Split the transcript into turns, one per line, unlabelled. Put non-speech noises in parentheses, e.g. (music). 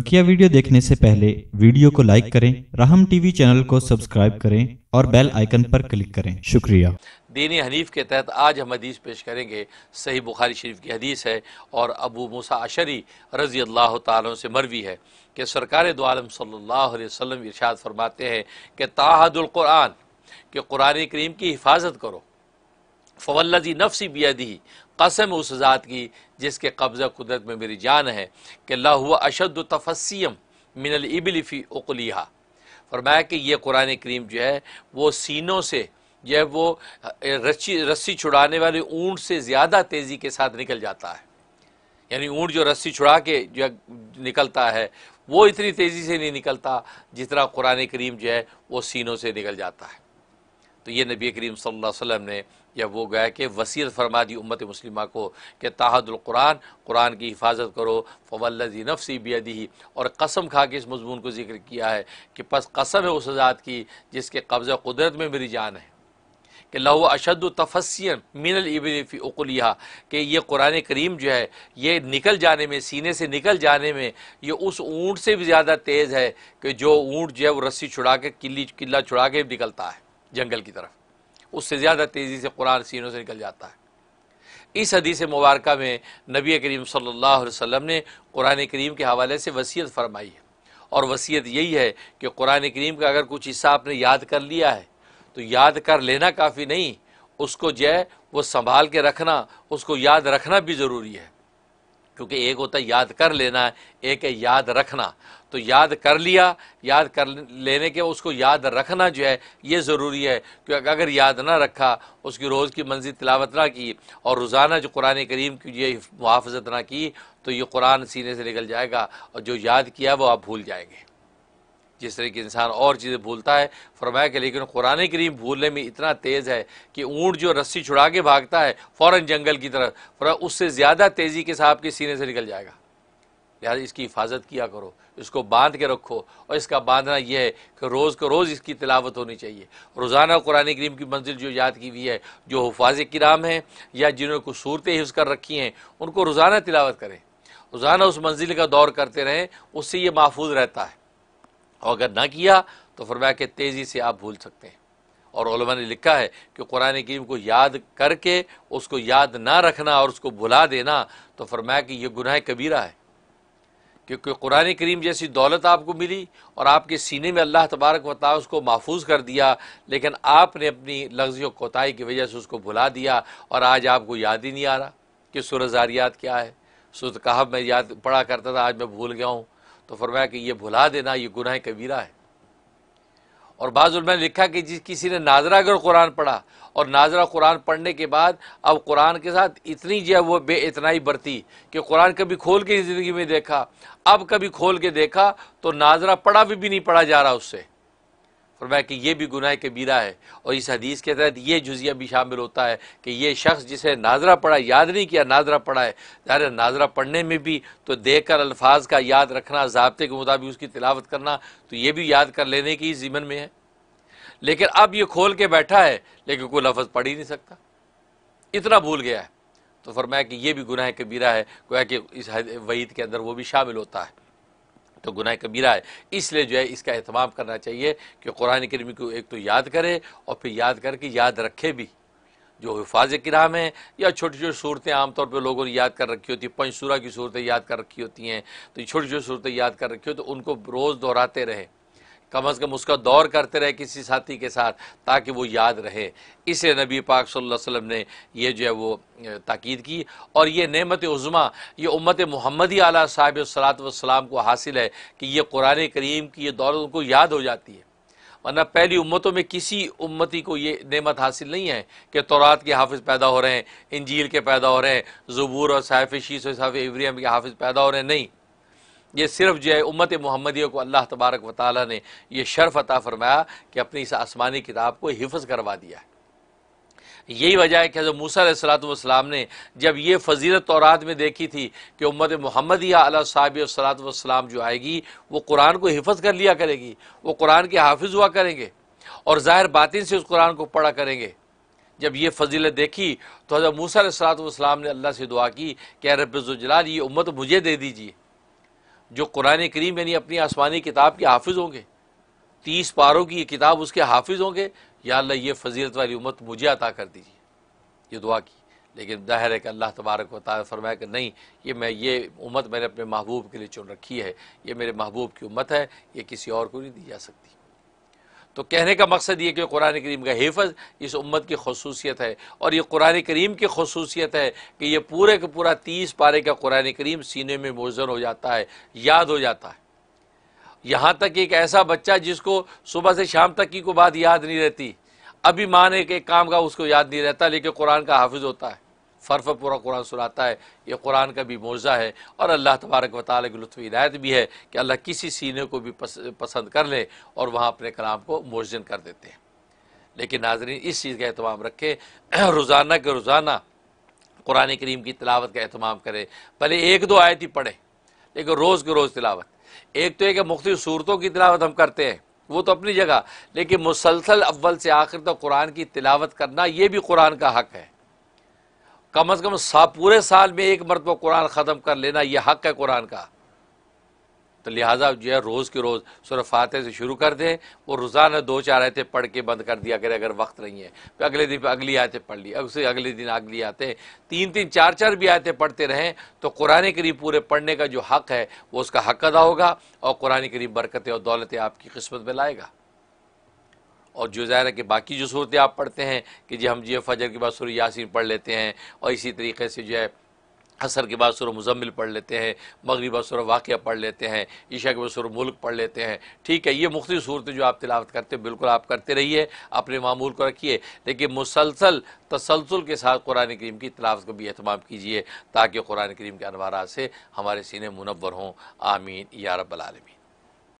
बकिया वीडियो देखने से पहले वीडियो को लाइक करें राहम टीवी चैनल को सब्सक्राइब करें और बेल आइकन पर क्लिक करें शुक्रिया दीन हनीफ के तहत आज हम हदीस पेश करेंगे सही बुखारी शरीफ की हदीस है और अबू मूसा अशरी रज़ी अल्लाह तालों से मरवी है कि सरकार दो आलम सल्लल्लाहु अलैहि वसल्लम इरशाद फरमाते हैं कि ताहदुल कुरान के कुरान करीम की हिफाजत करो फवल्लजी नफसी बियदी कसम उस ज़ात की जिसके कब्ज़ा कुदरत में मेरी जान है कि ला हुआ अशद तफसीम मिनल इबलिफी उकलिया फरमाया कि यह कुरान करीम जो है वो सीनों से जो है वो रस्सी रस्सी छुड़ाने वाले ऊँट से ज़्यादा तेज़ी के साथ निकल जाता है यानी ऊँट जो रस्सी छुड़ा के जो निकलता है वो इतनी तेज़ी से नहीं निकलता जितना कुरान करीम जो है वो सीनों से निकल जाता है तो ये नबी करीम सल्लल्लाहु अलैहि वसल्लम ने या वो गया कि वसीत फरमा दी उम्मत मुस्लिमा को कि ताहदुल्कुरान कुरान की हिफाजत करो फवल्लजी नफसी बेदी और कसम खा के इस मजमून को जिक्र किया है कि बस कसम है उस आज़ाद की जिसके कब्ज़ कुदरत में मेरी जान है कि लहु अशद तफसियन मिनल इबरफ़ी उकुलिया कि ये कुरान करीम जो है ये निकल जाने में सीने से निकल जाने में ये उस ऊँट से भी ज़्यादा तेज़ है कि जो ऊँट जो है वो रस्सी छुड़ा के किली किला छुड़ा के निकलता है जंगल की तरफ उससे ज़्यादा तेज़ी से कुरान सीनों से निकल जाता है इस हदीस मुबारक में नबी करीम सल्लल्लाहु अलैहि वसल्लम ने कुरान करीम के हवाले से वसीयत फरमाई है और वसीयत यही है कि कुरान करीम का अगर कुछ हिस्सा आपने याद कर लिया है तो याद कर लेना काफ़ी नहीं उसको जो है वो संभाल के रखना उसको याद रखना भी ज़रूरी है क्योंकि एक होता है याद कर लेना एक है याद रखना तो याद कर लिया याद कर लेने के उसको याद रखना जो है ये ज़रूरी है क्योंकि अगर याद ना रखा उसकी रोज़ की मंजिल तिलावत ना की और रोज़ाना जो कुरान करीम की ये मुहाफ़त ना की तो ये कुरान सीने से निकल जाएगा और जो याद किया वो आप भूल जाएंगे जिस तरह की इंसान और चीज़ें भूलता है फरमाया कि लेकिन कुरान करीम भूलने में इतना तेज़ है कि ऊँट जो रस्सी छुड़ा के भागता है फ़ौर जंगल की तरफ उससे ज़्यादा तेज़ी के साहब के सीने से निकल जाएगा लिहाजा इसकी हिफाजत किया करो इसको बांध के रखो और इसका बांधना यह है कि रोज़ को रोज़ इसकी तिलावत होनी चाहिए रोज़ाना कुरान करीम की मंजिल जो याद की हुई है जो हफाज कराम हैं या जिन्होंने कुछ सूरतें हिफ्स कर रखी हैं उनको रोज़ाना तिलावत करें रोज़ाना उस मंजिल का दौर करते रहें उससे ये महफूज रहता है और अगर ना किया तो फरमाया कि तेज़ी से आप भूल सकते हैं और ने लिखा है कि कुरान करीम को याद करके उसको याद ना रखना और उसको भुला देना तो फरमाया कि यह गुनाह कबीरा है क्योंकि कुरान करीम जैसी दौलत आपको मिली और आपके सीने में अल्लाह तबारक वाली उसको महफूज कर दिया लेकिन आपने अपनी लफ्जियों कोताही की वजह से उसको भुला दिया और आज आपको याद ही नहीं आ रहा कि सुरजारियात क्या है सूरत कहाब मैं याद पढ़ा करता था आज मैं भूल गया हूँ तो फरमाया कि यह भुला देना ये गुनाह कबीरा है और बाजुल ने लिखा कि जिस किसी ने नाजरा अगर कुरान पढ़ा और नाजरा कुरान पढ़ने के बाद अब कुरान के साथ इतनी जो है वो बेतनाई बरती कि कुरान कभी खोल के ज़िंदगी में देखा अब कभी खोल के देखा तो नाजरा पढ़ा भी, भी नहीं पढ़ा जा रहा उससे फरमाया कि यह भी गुनाह कबीरा है और इस हदीस के तहत ये जुजिया भी शामिल होता है कि ये शख्स जिसे नाजरा पढ़ा याद नहीं किया नाजरा पढ़ा है ज़ाहिर नाजरा पढ़ने में भी तो देख कर अल्फाज का याद रखना जबते के मुताबिक उसकी तिलावत करना तो ये भी याद कर लेने की ज़िमन में है लेकिन अब ये खोल के बैठा है लेकिन कोई लफज पढ़ ही नहीं सकता इतना भूल गया है तो फरमाया कि ये भी गुनाह कबीरा है गोया कि इस वहीद के अंदर वो भी शामिल होता है तो गुनाह कबीरा है इसलिए जो है इसका अहतमाम करना चाहिए कि कुरान करीम को एक तो याद करे और फिर याद करके याद रखे भी जो हिफाज कराम है या छोटी छोटी सूरतें आमतौर पर लोगों ने याद कर रखी होती हैं पंचसूरा की सूरतें याद कर रखी होती हैं तो छोटी छोटी सूरतें याद कर रखी हो तो उनको रोज़ दोहराते रहें कम अज़ कम उसका दौर करते रहे किसी साथी के साथ ताकि वो याद रहे इसलिए नबी पाक सल्लल्लाहु अलैहि वसल्लम ने यह जो है वो ताक़ीद की और ये नेमत उज़मा ये उम्मत मुहम्मदी आला साहब सलात वसलाम को हासिल है कि ये कुरान करीम की ये दौलत उनको याद हो जाती है वरना पहली उम्मतों में किसी उम्मती को ये नेमत हासिल नहीं है कि तौरात के हाफिज़ पैदा हो रहे हैं इंजील के पैदा हो रहे हैं जबूर और साहिफ़ शीस और साहिफ़ इब्रियम के हाफिज़ पैदा हो रहे हैं नहीं ये सिर्फ जो है उम्मत मोहम्मदियों को अल्लाह तबारक व ताली ने यह शर्फ अता फरमाया कि अपनी इस आसमानी किताब को हिफज़ करवा दिया है यही वजह है कि हजर मूसा सलातम ने जब ये फजीलत और में देखी थी कि उम्मत मोहम्मद या साहब सलातम जो आएगी वो कुरान को हिफज कर लिया करेगी वो कुरान के हाफिज हुआ करेंगे और ज़ाहिर बातिन से उस कुरान को पढ़ा करेंगे जब ये फजीलत देखी तो हज़र मूसा सलातम ने अल्लाह से दुआ की कि रबजलाल ये उम्मत मुझे दे दीजिए जो कुरान करीम यानी अपनी आसमानी किताब के हाफिज होंगे तीस पारों की ये किताब उसके हाफिज होंगे या अल्लाह ये फजीलत वाली उम्मत मुझे अता कर दीजिए ये दुआ की लेकिन ज़ाहिर है कि अल्लाह तबारक वाली फरमाया कि नहीं ये मैं ये उम्मत मैंने अपने महबूब के लिए चुन रखी है ये मेरे महबूब की उम्मत है ये किसी और को नहीं दी जा सकती तो कहने का मकसद ये कि कुरान करीम का हिफज इस उम्मत की खसूसियत है और ये कुरान करीम की खसूसियत है कि ये पूरे का पूरा तीस पारे का कुरान करीम सीने में मोजन हो जाता है याद हो जाता है यहाँ तक एक ऐसा बच्चा जिसको सुबह से शाम तक की को बात याद नहीं रहती अभी माँ ने एक, एक काम का उसको याद नहीं रहता लेकिन कुरान का हाफिज़ होता है फ़र्फ पूरा कुरान सुनाता है ये कुरान का भी मौज़ा है और अल्लाह तबारक वाले की लुफ़ हिदायत भी है कि अल्लाह किसी सीने को भी पस, पसंद कर ले और वहाँ अपने कलाम को मोजन कर देते हैं लेकिन नाजरीन इस चीज़ का अहतमाम रखें (clears throat) रोज़ाना के रोज़ाना कुरान करीम की तिलावत का अहतमाम करें भले एक दो आयत ही पढ़ें लेकिन रोज़ के रोज़ तिलावत एक तो एक मुख्तु सूरतों की तिलावत हम करते हैं वो तो अपनी जगह लेकिन मुसलसल अव्वल से आखिर तक तो कुरान की तिलावत करना ये भी कुरान का हक है कम अज़ कम सा पूरे साल में एक मरतबा कुरान ख़त्म कर लेना यह हक है कुरान का तो लिहाजा जो है रोज़ के रोज़ सूर्य फाते से शुरू कर दें और रोज़ाना दो चार आयतें पढ़ के बंद कर दिया करें अगर वक्त नहीं है फिर अगले दिन अगली आयतें पढ़ ली उससे अगले दिन अगली आते तीन तीन चार चार भी आयतें पढ़ते रहें तो कुरान करीब पूरे पढ़ने का जो हक़ है वो उसका हक अदा होगा और कुरान करीब बरकतें और दौलतें आपकी किस्मत में लाएगा और जो ज़ाहिर है कि बाकी जो सूरतें आप पढ़ते हैं कि जी हम जी फजर के बाद सुर यासिन पढ़ लेते हैं और इसी तरीके से जो है असर के बाद सुर मुजम्मिल पढ़ लेते हैं मगरब सुर वाक़ पढ़ लेते हैं ईशा के बाद सुर मुल्क पढ़ लेते हैं ठीक है ये मुख्तु सूरतें जो आप तिलावत करते हैं बिल्कुल आप करते रहिए अपने मामूल को रखिए लेकिन मुसलसल तसलसल के साथ कुरान करीम की तलावत को भी अहतमाम कीजिए ताकि कुरान करीम के अनवारा से हमारे सीने मुनवर हों आमीन या रबालमीन